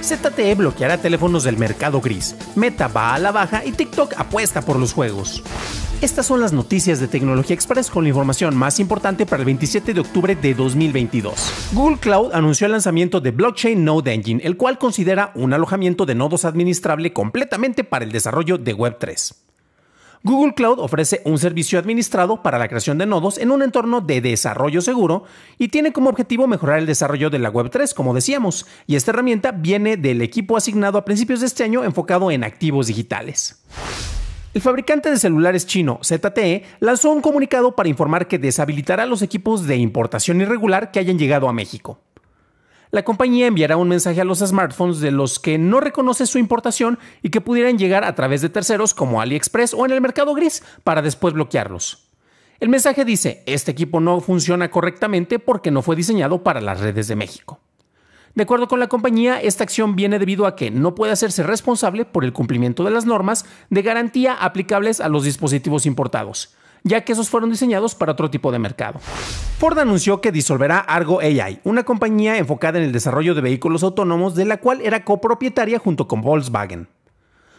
ZTE bloqueará teléfonos del mercado gris, Meta va a la baja y TikTok apuesta por los juegos. Estas son las noticias de Tecnología Express con la información más importante para el 27 de octubre de 2022. Google Cloud anunció el lanzamiento de Blockchain Node Engine, el cual considera un alojamiento de nodos administrable completamente para el desarrollo de Web3. Google Cloud ofrece un servicio administrado para la creación de nodos en un entorno de desarrollo seguro y tiene como objetivo mejorar el desarrollo de la Web3, como decíamos, y esta herramienta viene del equipo asignado a principios de este año enfocado en activos digitales. El fabricante de celulares chino ZTE lanzó un comunicado para informar que deshabilitará los equipos de importación irregular que hayan llegado a México la compañía enviará un mensaje a los smartphones de los que no reconoce su importación y que pudieran llegar a través de terceros como AliExpress o en el mercado gris para después bloquearlos. El mensaje dice, este equipo no funciona correctamente porque no fue diseñado para las redes de México. De acuerdo con la compañía, esta acción viene debido a que no puede hacerse responsable por el cumplimiento de las normas de garantía aplicables a los dispositivos importados, ya que esos fueron diseñados para otro tipo de mercado. Ford anunció que disolverá Argo AI, una compañía enfocada en el desarrollo de vehículos autónomos de la cual era copropietaria junto con Volkswagen.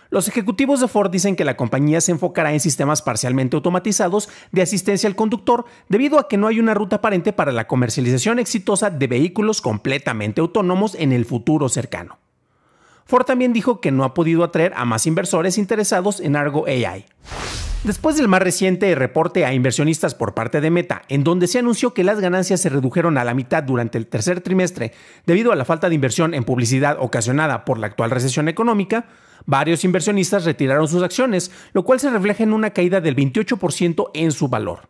Los ejecutivos de Ford dicen que la compañía se enfocará en sistemas parcialmente automatizados de asistencia al conductor debido a que no hay una ruta aparente para la comercialización exitosa de vehículos completamente autónomos en el futuro cercano. Ford también dijo que no ha podido atraer a más inversores interesados en Argo AI. Después del más reciente reporte a inversionistas por parte de Meta, en donde se anunció que las ganancias se redujeron a la mitad durante el tercer trimestre debido a la falta de inversión en publicidad ocasionada por la actual recesión económica, varios inversionistas retiraron sus acciones, lo cual se refleja en una caída del 28% en su valor.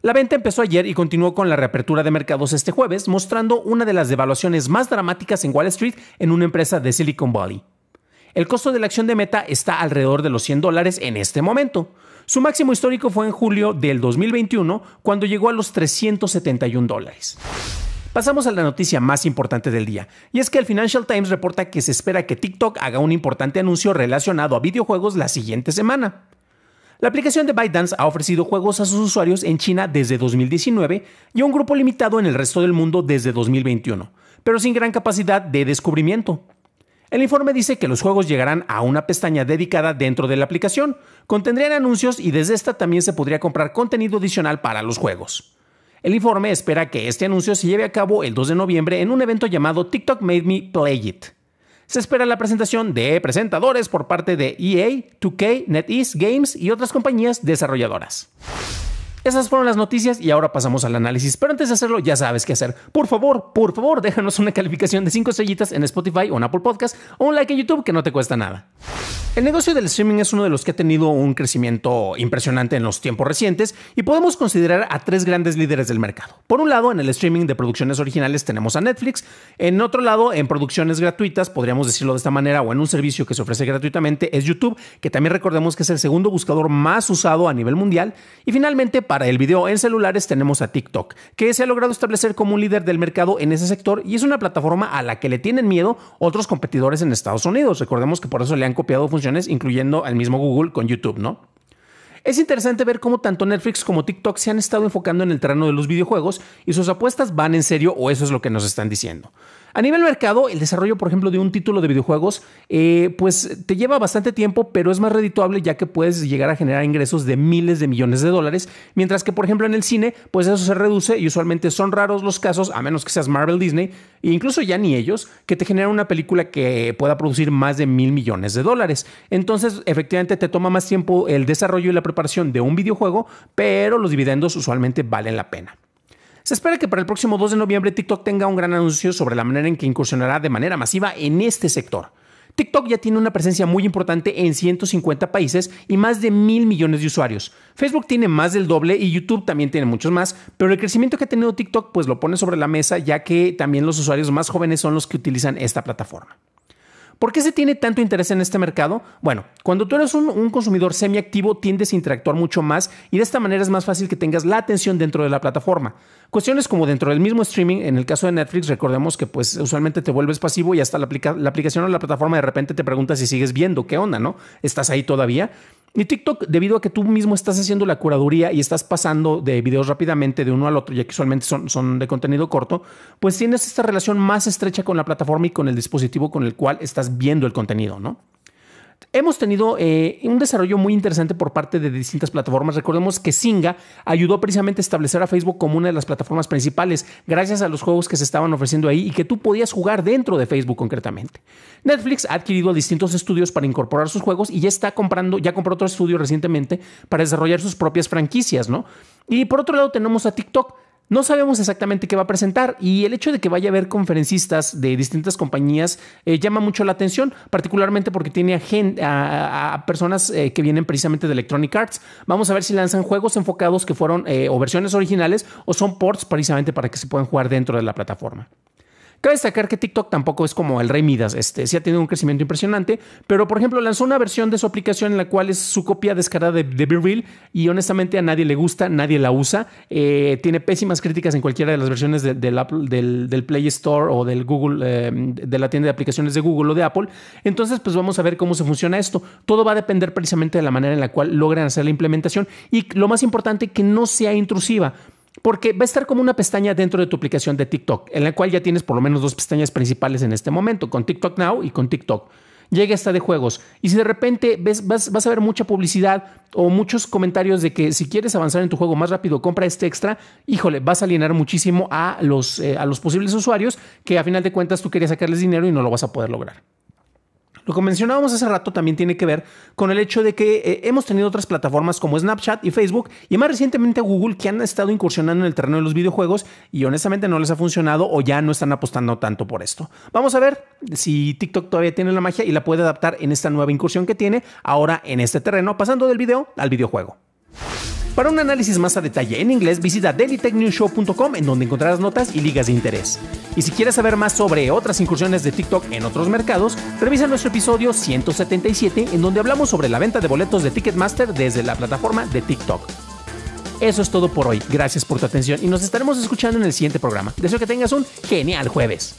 La venta empezó ayer y continuó con la reapertura de mercados este jueves, mostrando una de las devaluaciones más dramáticas en Wall Street en una empresa de Silicon Valley. El costo de la acción de Meta está alrededor de los 100 dólares en este momento. Su máximo histórico fue en julio del 2021, cuando llegó a los 371 dólares. Pasamos a la noticia más importante del día, y es que el Financial Times reporta que se espera que TikTok haga un importante anuncio relacionado a videojuegos la siguiente semana. La aplicación de ByteDance ha ofrecido juegos a sus usuarios en China desde 2019 y a un grupo limitado en el resto del mundo desde 2021, pero sin gran capacidad de descubrimiento. El informe dice que los juegos llegarán a una pestaña dedicada dentro de la aplicación, contendrían anuncios y desde esta también se podría comprar contenido adicional para los juegos. El informe espera que este anuncio se lleve a cabo el 2 de noviembre en un evento llamado TikTok Made Me Play It. Se espera la presentación de presentadores por parte de EA, 2K, NetEase Games y otras compañías desarrolladoras. Esas fueron las noticias y ahora pasamos al análisis. Pero antes de hacerlo, ya sabes qué hacer. Por favor, por favor, déjanos una calificación de 5 estrellitas en Spotify o en Apple Podcast o un like en YouTube que no te cuesta nada. El negocio del streaming es uno de los que ha tenido un crecimiento impresionante en los tiempos recientes y podemos considerar a tres grandes líderes del mercado. Por un lado, en el streaming de producciones originales tenemos a Netflix, en otro lado, en producciones gratuitas, podríamos decirlo de esta manera, o en un servicio que se ofrece gratuitamente, es YouTube, que también recordemos que es el segundo buscador más usado a nivel mundial, y finalmente, para el video en celulares tenemos a TikTok, que se ha logrado establecer como un líder del mercado en ese sector y es una plataforma a la que le tienen miedo otros competidores en Estados Unidos. Recordemos que por eso le han copiado funciones, incluyendo al mismo Google con YouTube, ¿no? Es interesante ver cómo tanto Netflix como TikTok se han estado enfocando en el terreno de los videojuegos y sus apuestas van en serio o eso es lo que nos están diciendo. A nivel mercado, el desarrollo, por ejemplo, de un título de videojuegos, eh, pues te lleva bastante tiempo, pero es más redituable ya que puedes llegar a generar ingresos de miles de millones de dólares, mientras que, por ejemplo, en el cine, pues eso se reduce y usualmente son raros los casos, a menos que seas Marvel Disney, e incluso ya ni ellos, que te generan una película que pueda producir más de mil millones de dólares. Entonces, efectivamente, te toma más tiempo el desarrollo y la preparación de un videojuego, pero los dividendos usualmente valen la pena. Se espera que para el próximo 2 de noviembre TikTok tenga un gran anuncio sobre la manera en que incursionará de manera masiva en este sector. TikTok ya tiene una presencia muy importante en 150 países y más de mil millones de usuarios. Facebook tiene más del doble y YouTube también tiene muchos más, pero el crecimiento que ha tenido TikTok pues lo pone sobre la mesa ya que también los usuarios más jóvenes son los que utilizan esta plataforma. ¿Por qué se tiene tanto interés en este mercado? Bueno, cuando tú eres un, consumidor semiactivo tiendes a interactuar mucho más y de esta manera es más fácil que tengas la atención dentro de la plataforma. Cuestiones como dentro del mismo streaming, en el caso de Netflix, recordemos que pues usualmente te vuelves pasivo y hasta la, aplicación o la plataforma de repente te pregunta si sigues viendo, qué onda, ¿no? ¿Estás ahí todavía? Y TikTok, debido a que tú mismo estás haciendo la curaduría y estás pasando de videos rápidamente de uno al otro, ya que usualmente son, son de contenido corto, pues tienes esta relación más estrecha con la plataforma y con el dispositivo con el cual estás viendo el contenido, ¿no? hemos tenido eh, un desarrollo muy interesante por parte de distintas plataformas. Recordemos que Singa ayudó precisamente a establecer a Facebook como una de las plataformas principales gracias a los juegos que se estaban ofreciendo ahí y que tú podías jugar dentro de Facebook concretamente. Netflix ha adquirido distintos estudios para incorporar sus juegos y ya está comprando, ya compró otro estudio recientemente para desarrollar sus propias franquicias, ¿no? Y por otro lado tenemos a TikTok no sabemos exactamente qué va a presentar y el hecho de que vaya a haber conferencistas de distintas compañías eh, llama mucho la atención, particularmente porque tiene a, personas eh, que vienen precisamente de Electronic Arts. Vamos a ver si lanzan juegos enfocados que fueron eh, o versiones originales o son ports precisamente para que se puedan jugar dentro de la plataforma. Cabe destacar que TikTok tampoco es como el rey Midas, este, sí ha tenido un crecimiento impresionante, pero por ejemplo lanzó una versión de su aplicación en la cual es su copia descarada de, de y honestamente a nadie le gusta, nadie la usa, eh, tiene pésimas críticas en cualquiera de las versiones del, Play Store o del Google, eh, de la tienda de aplicaciones de Google o de Apple. Entonces pues vamos a ver cómo se funciona esto. Todo va a depender precisamente de la manera en la cual logran hacer la implementación y lo más importante que no sea intrusiva porque va a estar como una pestaña dentro de tu aplicación de TikTok, en la cual ya tienes por lo menos dos pestañas principales en este momento, con TikTok Now y con TikTok. Llega esta de juegos. Y si de repente vas, a ver mucha publicidad o muchos comentarios de que si quieres avanzar en tu juego más rápido, compra este extra, híjole, vas a alienar muchísimo a los, eh, a los posibles usuarios que a final de cuentas tú querías sacarles dinero y no lo vas a poder lograr. Lo que mencionábamos hace rato también tiene que ver con el hecho de que eh, hemos tenido otras plataformas como Snapchat y Facebook y más recientemente Google que han estado incursionando en el terreno de los videojuegos y honestamente no les ha funcionado o ya no están apostando tanto por esto. Vamos a ver si TikTok todavía tiene la magia y la puede adaptar en esta nueva incursión que tiene ahora en este terreno, pasando del video al videojuego. Para un análisis más a detalle en inglés, visita dailytechnewshow.com en donde encontrarás notas y ligas de interés. Y si quieres saber más sobre otras incursiones de TikTok en otros mercados, revisa nuestro episodio 177 en donde hablamos sobre la venta de boletos de Ticketmaster desde la plataforma de TikTok. Eso es todo por hoy. Gracias por tu atención y nos estaremos escuchando en el siguiente programa. Deseo que tengas un genial jueves.